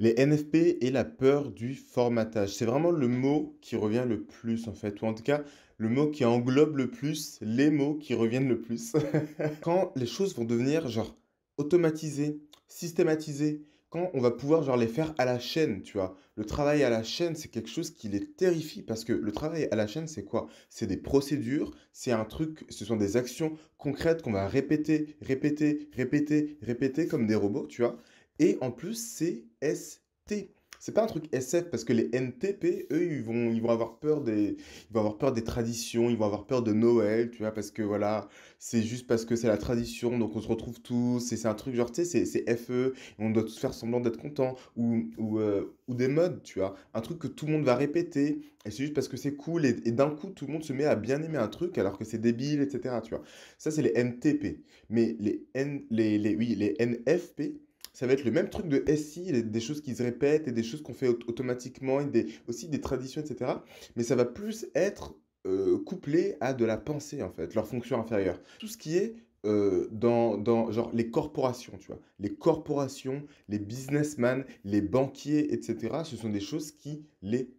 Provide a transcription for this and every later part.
Les NFP et la peur du formatage. C'est vraiment le mot qui revient le plus en fait, ou en tout cas le mot qui englobe le plus, les mots qui reviennent le plus. quand les choses vont devenir genre automatisées, systématisées, quand on va pouvoir genre les faire à la chaîne, tu vois. Le travail à la chaîne, c'est quelque chose qui les terrifie parce que le travail à la chaîne, c'est quoi C'est des procédures, c'est un truc, ce sont des actions concrètes qu'on va répéter, répéter, répéter, répéter comme des robots, tu vois. Et en plus, c'est ST. C'est pas un truc SF parce que les NTP, eux, ils vont, ils vont avoir peur des, ils vont avoir peur des traditions, ils vont avoir peur de Noël, tu vois, parce que voilà, c'est juste parce que c'est la tradition, donc on se retrouve tous, et c'est un truc genre, tu sais, c'est FE, on doit tous faire semblant d'être contents, ou, ou, euh, ou, des modes, tu vois, un truc que tout le monde va répéter, et c'est juste parce que c'est cool, et, d'un coup, tout le monde se met à bien aimer un truc alors que c'est débile, etc., tu vois. Ça, c'est les NTP. Mais les, N, les, les, oui, les NFP, ça va être le même truc de SI, des choses qui se répètent et des choses qu'on fait automatiquement, et des, aussi des traditions, etc. Mais ça va plus être euh, couplé à de la pensée, en fait, leur fonction inférieure. Tout ce qui est euh, dans, genre, les corporations, tu vois. Les corporations, les businessmen, les banquiers, etc. Ce sont des choses qui les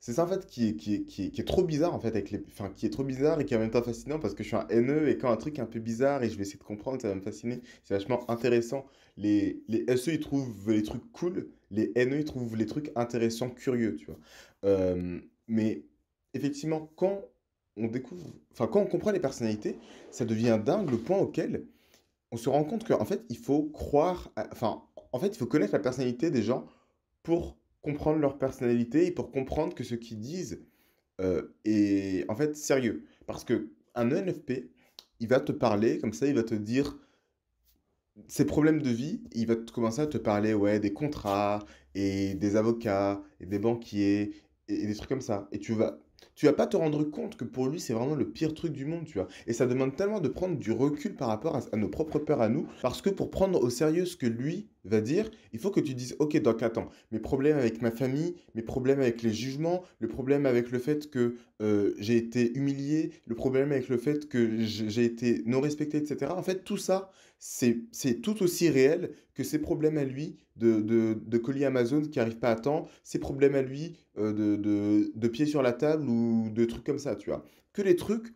c'est ça en fait qui est, qui trop bizarre en fait, avec les... enfin, qui est trop bizarre et qui est en même temps fascinant parce que je suis un NE et quand un truc est un peu bizarre et je vais essayer de comprendre, ça va me fasciner. C'est vachement intéressant. Les, les SE ils trouvent les trucs cool, les NE ils trouvent les trucs intéressants, curieux, tu vois. Euh, mais effectivement, quand on découvre, enfin, quand on comprend les personnalités, ça devient dingue le point auquel on se rend compte qu'en fait, il faut croire, enfin, en fait, il faut connaître la personnalité des gens pour comprendre leur personnalité et pour comprendre que ce qu'ils disent euh, est en fait sérieux. Parce que un ENFP, il va te parler comme ça, il va te dire ses problèmes de vie, il va commencer à te parler ouais, des contrats et des avocats et des banquiers et des trucs comme ça. Et tu vas tu vas pas te rendre compte que pour lui, c'est vraiment le pire truc du monde, tu vois. Et ça demande tellement de prendre du recul par rapport à, nos propres peurs à nous, parce que pour prendre au sérieux ce que lui va dire, il faut que tu dises, ok, donc attends, mes problèmes avec ma famille, mes problèmes avec les jugements, le problème avec le fait que euh, j'ai été humilié, le problème avec le fait que j'ai été non respecté, etc. En fait, tout ça, c'est tout aussi réel que ses problèmes à lui de, colis Amazon qui n'arrivent pas à temps, ses problèmes à lui euh, de, pieds sur la table ou de trucs comme ça, tu vois. Que les trucs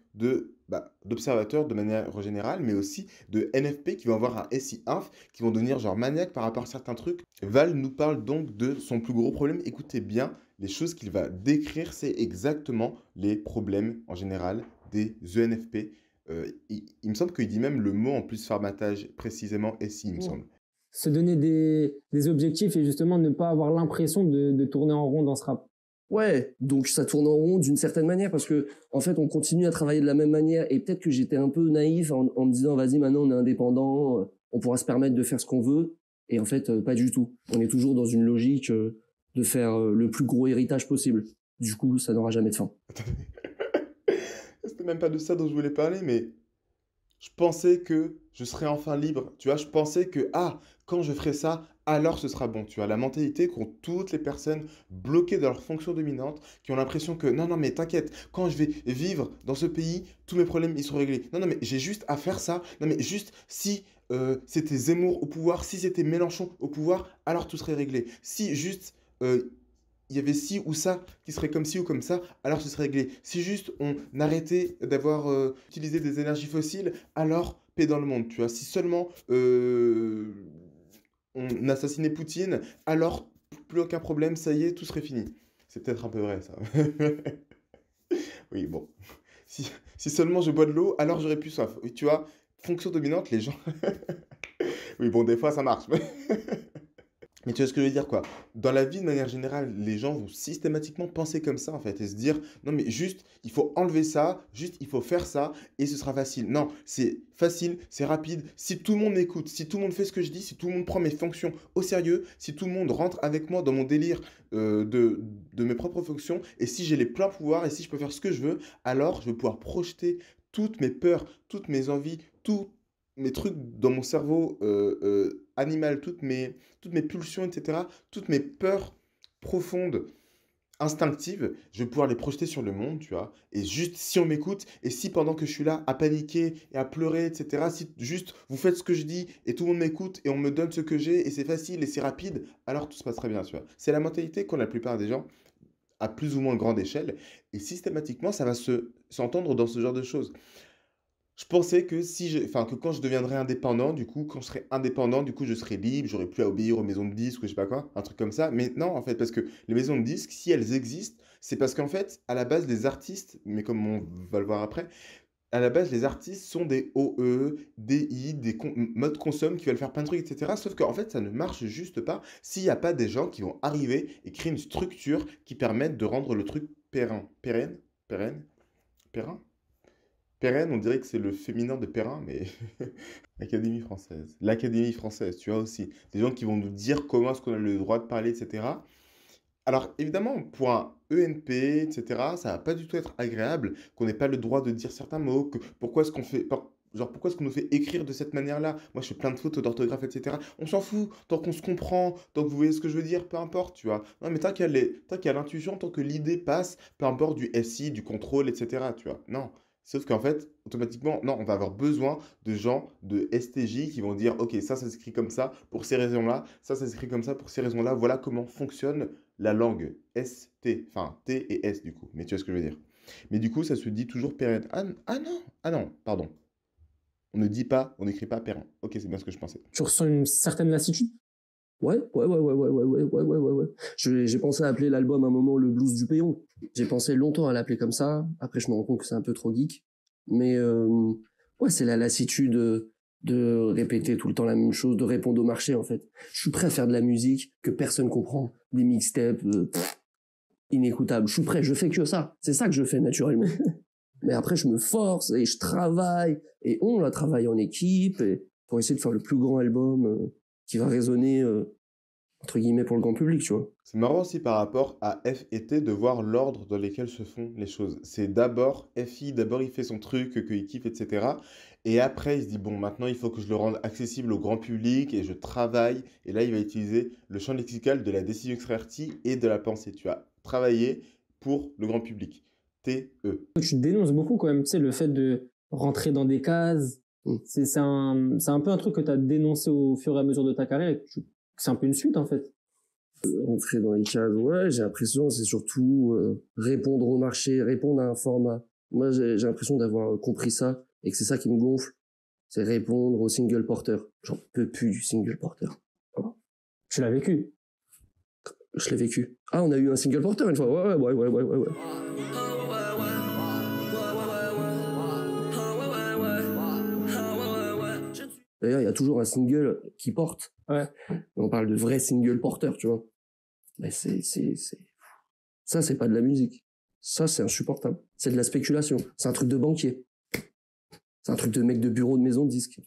bah, d'observateurs de manière générale, mais aussi de NFP qui vont avoir un SI inf, qui vont devenir genre maniaque par rapport à certains trucs. Val nous parle donc de son plus gros problème. Écoutez bien, les choses qu'il va décrire, c'est exactement les problèmes en général des ENFP euh, il, me semble qu'il dit même le mot en plus formatage, précisément et SI, il me semble. Se donner des, objectifs et justement ne pas avoir l'impression de, tourner en rond dans ce rap. Ouais, donc ça tourne en rond d'une certaine manière parce que en fait on continue à travailler de la même manière et peut-être que j'étais un peu naïf en, en me disant vas-y maintenant on est indépendant, euh, on pourra se permettre de faire ce qu'on veut et en fait euh, pas du tout. On est toujours dans une logique de faire le plus gros héritage possible. Du coup ça n'aura jamais de fin c'était même pas de ça dont je voulais parler, mais je pensais que je serais enfin libre. Tu vois, je pensais que, ah, quand je ferai ça, alors ce sera bon. Tu as la mentalité qu'ont toutes les personnes bloquées dans leur fonction dominante, qui ont l'impression que, non, non, mais t'inquiète, quand je vais vivre dans ce pays, tous mes problèmes, ils seront réglés. Non, non, mais j'ai juste à faire ça. Non, mais juste si euh, c'était Zemmour au pouvoir, si c'était Mélenchon au pouvoir, alors tout serait réglé. Si juste... Euh, il y avait ci ou ça qui serait comme ci ou comme ça, alors ce serait réglé. Si juste on arrêtait d'avoir euh, utilisé des énergies fossiles, alors paix dans le monde, tu vois. Si seulement euh, on assassinait Poutine, alors plus aucun problème, ça y est, tout serait fini. C'est peut-être un peu vrai, ça. oui, bon. Si, si seulement je bois de l'eau, alors j'aurais plus soif. Tu vois, fonction dominante, les gens. oui, bon, des fois, ça marche. Mais tu vois ce que je veux dire, quoi. Dans la vie, de manière générale, les gens vont systématiquement penser comme ça, en fait, et se dire, non, mais juste, il faut enlever ça, juste, il faut faire ça, et ce sera facile. Non, c'est facile, c'est rapide. Si tout le monde m'écoute, si tout le monde fait ce que je dis, si tout le monde prend mes fonctions au sérieux, si tout le monde rentre avec moi dans mon délire euh, de, de mes propres fonctions, et si j'ai les pleins pouvoirs, et si je peux faire ce que je veux, alors je vais pouvoir projeter toutes mes peurs, toutes mes envies, tout, mes trucs dans mon cerveau euh, euh, animal, toutes mes, toutes mes pulsions, etc., toutes mes peurs profondes, instinctives, je vais pouvoir les projeter sur le monde, tu vois. Et juste si on m'écoute, et si pendant que je suis là à paniquer et à pleurer, etc., si juste vous faites ce que je dis et tout le monde m'écoute et on me donne ce que j'ai et c'est facile et c'est rapide, alors tout se passe bien, tu vois. C'est la mentalité qu'ont la plupart des gens à plus ou moins grande échelle et systématiquement ça va se s'entendre dans ce genre de choses je pensais que si je, enfin que quand je deviendrais indépendant, du coup, quand je serais indépendant, du coup, je serais libre, j'aurais plus à obéir aux maisons de disques ou je sais pas quoi, un truc comme ça. Maintenant, en fait, parce que les maisons de disques, si elles existent, c'est parce qu'en fait, à la base, les artistes, mais comme on va le voir après, à la base, les artistes sont des OE, des I, des modes consomme qui veulent faire plein de trucs, etc. Sauf qu'en fait, ça ne marche juste pas s'il n'y a pas des gens qui vont arriver et créer une structure qui permette de rendre le truc pérenne, pérenne, pérenne, pérenne, Perrin, on dirait que c'est le féminin de Perrin, mais l'Académie française. L'Académie française, tu vois aussi. Des gens qui vont nous dire comment est-ce qu'on a le droit de parler, etc. Alors évidemment, pour un ENP, etc., ça va pas du tout être agréable qu'on n'ait pas le droit de dire certains mots. pourquoi est-ce qu'on fait... pourquoi est-ce qu'on nous fait écrire de cette manière-là Moi, je fais plein de fautes d'orthographe, etc. On s'en fout, tant qu'on se comprend, tant que vous voyez ce que je veux dire, peu importe, tu vois. Non, mais tant qu'il y a l'intuition, tant que l'idée passe, peu importe du SI, du contrôle, etc., tu vois. Non, Sauf qu'en fait, automatiquement, non, on va avoir besoin de gens de STJ qui vont dire, OK, ça, ça s'écrit comme ça pour ces raisons-là, ça, ça s'écrit comme ça pour ces raisons-là. Voilà comment fonctionne la langue ST, enfin T et S du coup. Mais tu vois ce que je veux dire. Mais du coup, ça se dit toujours pérenne. Ah, ah, non, ah non, pardon. On ne dit pas, on n'écrit pas pérenne. Ok, c'est bien ce que je pensais. Tu ressens une certaine lassitude Ouais, ouais, ouais, ouais, ouais, ouais, ouais, ouais, ouais, ouais. J'ai pensé à appeler l'album à un moment le blues du péon. J'ai pensé longtemps à l'appeler comme ça. Après, je me rends compte que c'est un peu trop geek. Mais euh, ouais, c'est la lassitude de, de répéter tout le temps la même chose, de répondre au marché en fait. Je suis prêt à faire de la musique que personne comprend, des mixtapes euh, inécoutables. Je suis prêt, je fais que ça. C'est ça que je fais naturellement. Mais après, je me force et je travaille. Et on la travaille en équipe et pour essayer de faire le plus grand album. Euh, qui va résonner euh, entre guillemets pour le grand public, tu vois. C'est marrant aussi par rapport à F et T de voir l'ordre dans lequel se font les choses. C'est d'abord FI, d'abord il fait son truc, que qu'il kiffe, etc. Et après il se dit bon maintenant il faut que je le rende accessible au grand public et je travaille. Et là il va utiliser le champ lexical de la décision extravertie et de la pensée. Tu as travaillé pour le grand public. T E. Tu dénonces beaucoup quand même, tu sais, le fait de rentrer dans des cases, Mm. C'est un, un peu un truc que tu as dénoncé au fur et à mesure de ta carrière. C'est un peu une suite, en fait. Entrer dans les cases, ouais, j'ai l'impression, c'est surtout euh, répondre au marché, répondre à un format. Moi, j'ai l'impression d'avoir euh, compris ça et que c'est ça qui me gonfle. C'est répondre au single porter. J'en peux plus du single porter. Tu l'as vécu Je l'ai vécu. Ah, on a eu un single porter une fois. Ouais, ouais, ouais, ouais, ouais. ouais. Ah, D'ailleurs, il y a toujours un single qui porte. Ouais. On parle de vrai single porteur, tu vois. Mais c'est, c'est, c'est... Ça, c'est pas de la musique. Ça, c'est insupportable. C'est de la spéculation. C'est un truc de banquier. C'est un truc de mec de bureau de maison de disque.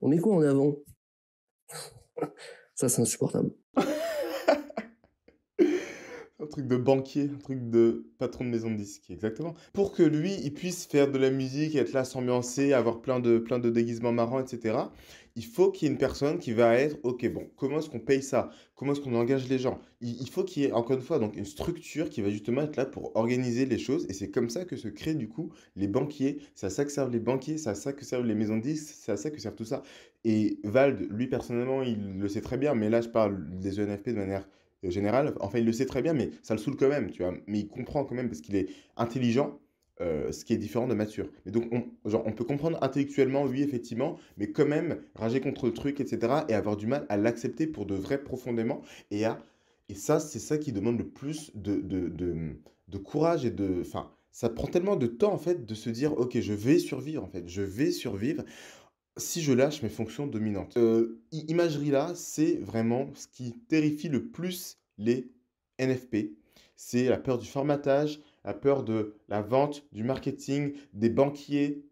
On est quoi en avant Ça, c'est insupportable. truc de banquier, un truc de patron de maison de disques, exactement. Pour que lui, il puisse faire de la musique, être là, s'ambiancer, avoir plein de, plein de déguisements marrants, etc. Il faut qu'il y ait une personne qui va être, ok, bon, comment est-ce qu'on paye ça Comment est-ce qu'on engage les gens il, faut qu'il y ait, encore une fois, une structure qui va justement être là pour organiser les choses. Et c'est comme ça que se créent, du coup, les banquiers. C'est à ça que servent les banquiers, c'est à ça que servent les maisons de disques, c'est à ça que servent tout ça. Et Vald, lui, personnellement, il le sait très bien, mais là, je parle des ENFP de manière euh, général. Enfin, il le sait très bien, mais ça le saoule quand même, tu vois. Mais il comprend quand même parce qu'il est intelligent, euh, ce qui est différent de mature. Mais donc, on, peut comprendre intellectuellement, oui, effectivement, mais quand même rager contre le truc, etc. et avoir du mal à l'accepter pour de vrai profondément. Et, à, et ça, c'est ça qui demande le plus de, de, de courage et de. Enfin, ça prend tellement de temps, en fait, de se dire, OK, je vais survivre, en fait, je vais survivre si je lâche mes fonctions dominantes. Euh, imagerie là, c'est vraiment ce qui terrifie le plus les NFP. C'est la peur du formatage, la peur de la vente, du marketing, des banquiers,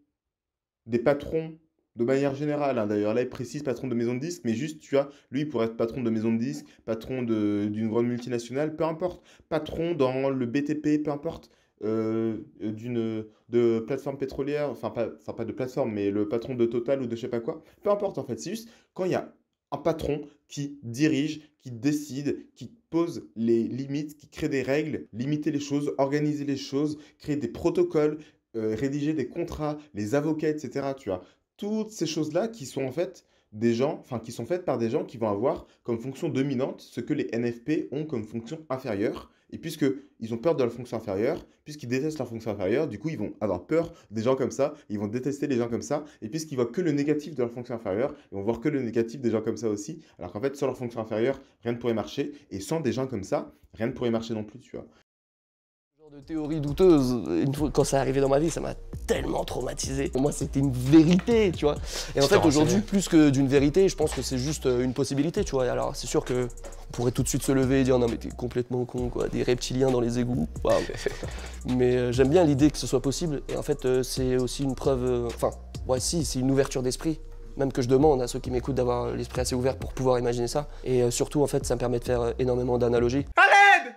des patrons, de manière générale. Hein. D'ailleurs, là, il précise patron de maison de disque, mais juste, tu vois, lui, il pourrait être patron de maison de disque, patron d'une grande multinationale, peu importe. Patron dans le BTP, peu importe. Euh, euh, d'une de plateforme pétrolière, enfin pas, enfin pas de plateforme, mais le patron de Total ou de je sais pas quoi. Peu importe en fait, c'est juste quand il y a un patron qui dirige, qui décide, qui pose les limites, qui crée des règles, limiter les choses, organiser les choses, créer des protocoles, euh, rédiger des contrats, les avocats, etc. Tu vois, toutes ces choses-là qui sont en fait des gens, enfin qui sont faites par des gens qui vont avoir comme fonction dominante ce que les NFP ont comme fonction inférieure. Et puisqu'ils ont peur de leur fonction inférieure, puisqu'ils détestent leur fonction inférieure, du coup, ils vont avoir peur des gens comme ça, ils vont détester les gens comme ça, et puisqu'ils voient que le négatif de leur fonction inférieure, ils vont voir que le négatif des gens comme ça aussi, alors qu'en fait, sans leur fonction inférieure, rien ne pourrait marcher, et sans des gens comme ça, rien ne pourrait marcher non plus, tu vois de théories douteuses, quand ça est arrivé dans ma vie, ça m'a tellement traumatisé. Pour moi, c'était une vérité, tu vois. Et en fait, aujourd'hui, plus que d'une vérité, je pense que c'est juste euh, une possibilité, tu vois. alors, c'est sûr que on pourrait tout de suite se lever et dire non mais t'es complètement con quoi, des reptiliens dans les égouts. mais euh, j'aime bien l'idée que ce soit possible et en fait euh, c'est aussi une preuve, enfin moi si, c'est une ouverture d'esprit. Même que je demande à ceux qui m'écoutent d'avoir l'esprit assez ouvert pour pouvoir imaginer ça. Et surtout en fait ça me permet de faire énormément d'analogies. À